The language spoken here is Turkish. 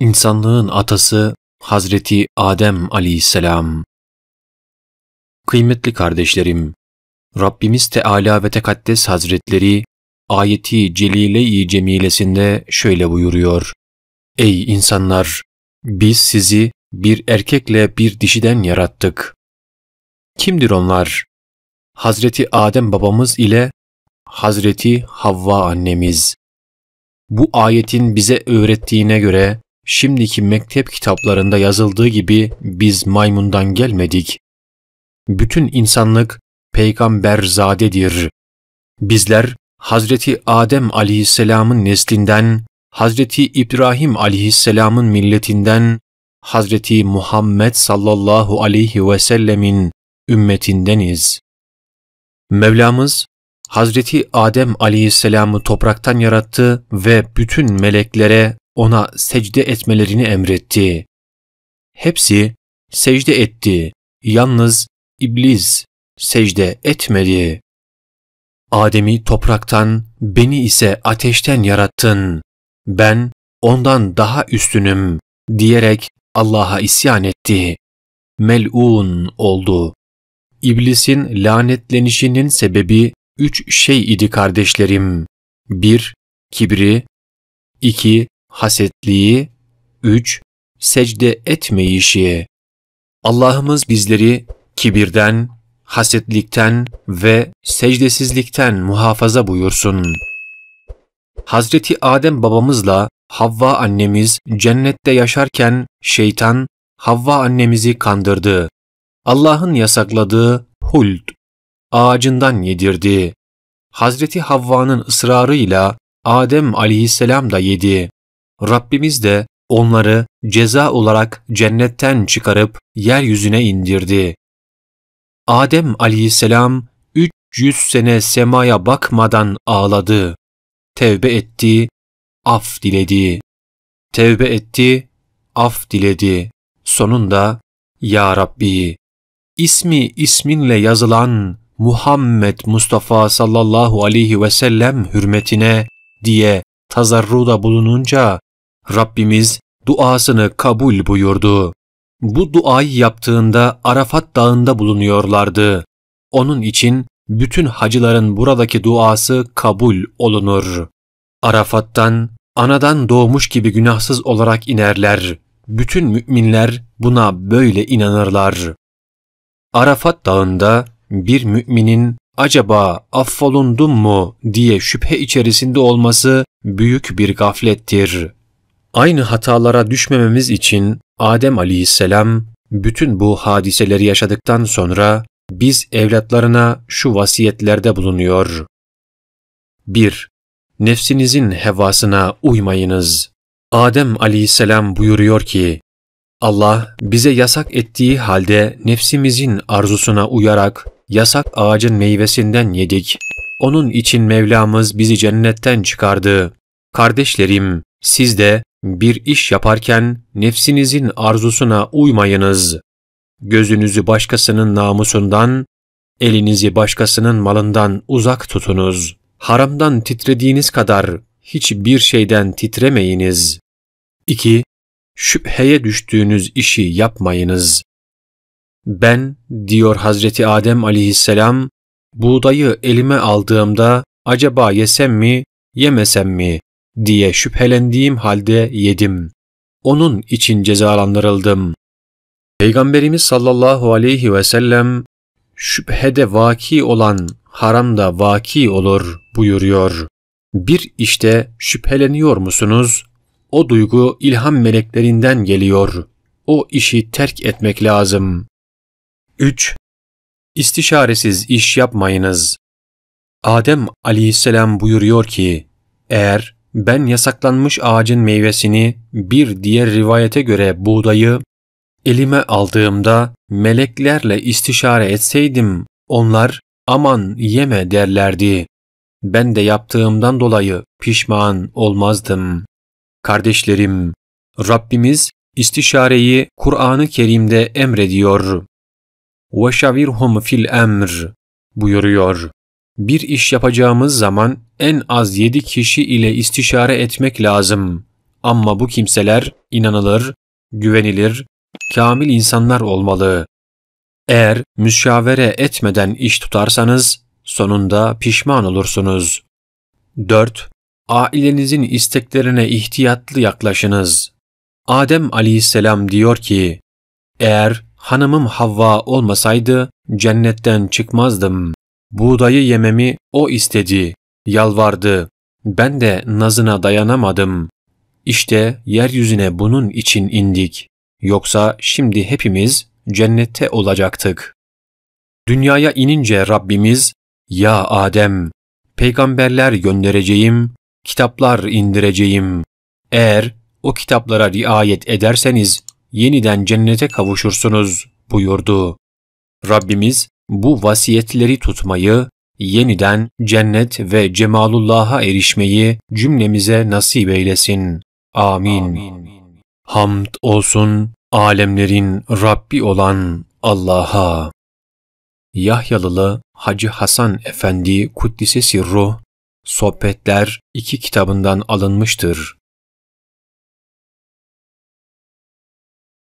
İnsanlığın atası Hazreti Adem aleyhisselam. Kıymetli kardeşlerim, Rabbimiz Teala ve Tekaddes Hazretleri ayeti celile-i cemilesinde şöyle buyuruyor. Ey insanlar! Biz sizi bir erkekle bir dişiden yarattık. Kimdir onlar? Hazreti Adem babamız ile Hazreti Havva annemiz. Bu ayetin bize öğrettiğine göre Şimdiki mektep kitaplarında yazıldığı gibi biz maymundan gelmedik. Bütün insanlık Peygamber Zadedir. Bizler Hazreti Adem aleyhisselamın neslinden, Hazreti İbrahim aleyhisselamın milletinden, Hazreti Muhammed sallallahu aleyhi ve sellemin ümmetindeniz. Mevlamız Hazreti Adem aleyhisselamı topraktan yarattı ve bütün meleklere ona secde etmelerini emretti. Hepsi secde etti. Yalnız iblis secde etmedi. Adem'i topraktan, beni ise ateşten yarattın. Ben ondan daha üstünüm diyerek Allah'a isyan etti. Mel'un oldu. İblisin lanetlenişinin sebebi üç şey idi kardeşlerim. 1- Kibri 2- hasetliği, 3. Secde etmeyişi. Allah'ımız bizleri kibirden, hasetlikten ve secdesizlikten muhafaza buyursun. Hazreti Adem babamızla Havva annemiz cennette yaşarken şeytan Havva annemizi kandırdı. Allah'ın yasakladığı huld, ağacından yedirdi. Hazreti Havva'nın ısrarıyla Adem aleyhisselam da yedi. Rabbimiz de onları ceza olarak cennetten çıkarıp yeryüzüne indirdi. Adem aleyhisselam 300 sene semaya bakmadan ağladı. Tevbe etti, af diledi. Tevbe etti, af diledi. Sonunda Ya Rabbi, ismi isminle yazılan Muhammed Mustafa sallallahu aleyhi ve sellem hürmetine diye tazarruda bulununca Rabbimiz duasını kabul buyurdu. Bu duayı yaptığında Arafat Dağı'nda bulunuyorlardı. Onun için bütün hacıların buradaki duası kabul olunur. Arafat'tan, anadan doğmuş gibi günahsız olarak inerler. Bütün müminler buna böyle inanırlar. Arafat Dağı'nda bir müminin acaba affolundum mu diye şüphe içerisinde olması büyük bir gaflettir. Aynı hatalara düşmememiz için Adem aleyhisselam bütün bu hadiseleri yaşadıktan sonra biz evlatlarına şu vasiyetlerde bulunuyor. 1. Nefsinizin hevasına uymayınız. Adem aleyhisselam buyuruyor ki, Allah bize yasak ettiği halde nefsimizin arzusuna uyarak yasak ağacın meyvesinden yedik. Onun için Mevlamız bizi cennetten çıkardı. Kardeşlerim, siz de bir iş yaparken nefsinizin arzusuna uymayınız. Gözünüzü başkasının namusundan, elinizi başkasının malından uzak tutunuz. Haramdan titrediğiniz kadar hiçbir şeyden titremeyiniz. 2. Şüpheye düştüğünüz işi yapmayınız. Ben, diyor Hazreti Adem aleyhisselam, buğdayı elime aldığımda acaba yesem mi, yemesem mi? diye şüphelendiğim halde yedim. Onun için cezalandırıldım. Peygamberimiz sallallahu aleyhi ve sellem şüphede vaki olan haram da vaki olur buyuruyor. Bir işte şüpheleniyor musunuz? O duygu ilham meleklerinden geliyor. O işi terk etmek lazım. 3. İstişaresiz iş yapmayınız. Adem aleyhisselam buyuruyor ki, eğer ben yasaklanmış ağacın meyvesini bir diğer rivayete göre buğdayı elime aldığımda meleklerle istişare etseydim onlar aman yeme derlerdi. Ben de yaptığımdan dolayı pişman olmazdım. Kardeşlerim, Rabbimiz istişareyi Kur'an-ı Kerim'de emrediyor. وَشَوِرْهُمْ fil emr buyuruyor. Bir iş yapacağımız zaman en az yedi kişi ile istişare etmek lazım. Ama bu kimseler inanılır, güvenilir, kamil insanlar olmalı. Eğer müşavere etmeden iş tutarsanız sonunda pişman olursunuz. 4. Ailenizin isteklerine ihtiyatlı yaklaşınız. Adem aleyhisselam diyor ki, eğer hanımım Havva olmasaydı cennetten çıkmazdım. Buğdayı yememi o istedi, yalvardı. Ben de nazına dayanamadım. İşte yeryüzüne bunun için indik. Yoksa şimdi hepimiz cennette olacaktık. Dünyaya inince Rabbimiz, Ya Adem, peygamberler göndereceğim, kitaplar indireceğim. Eğer o kitaplara riayet ederseniz yeniden cennete kavuşursunuz buyurdu. Rabbimiz bu vasiyetleri tutmayı, yeniden cennet ve cemalullah'a erişmeyi cümlemize nasip eylesin. Amin. Amin. Hamd olsun alemlerin Rabbi olan Allah'a. Yahyalılı Hacı Hasan Efendi Kuddise Sirruh, Sohbetler iki kitabından alınmıştır.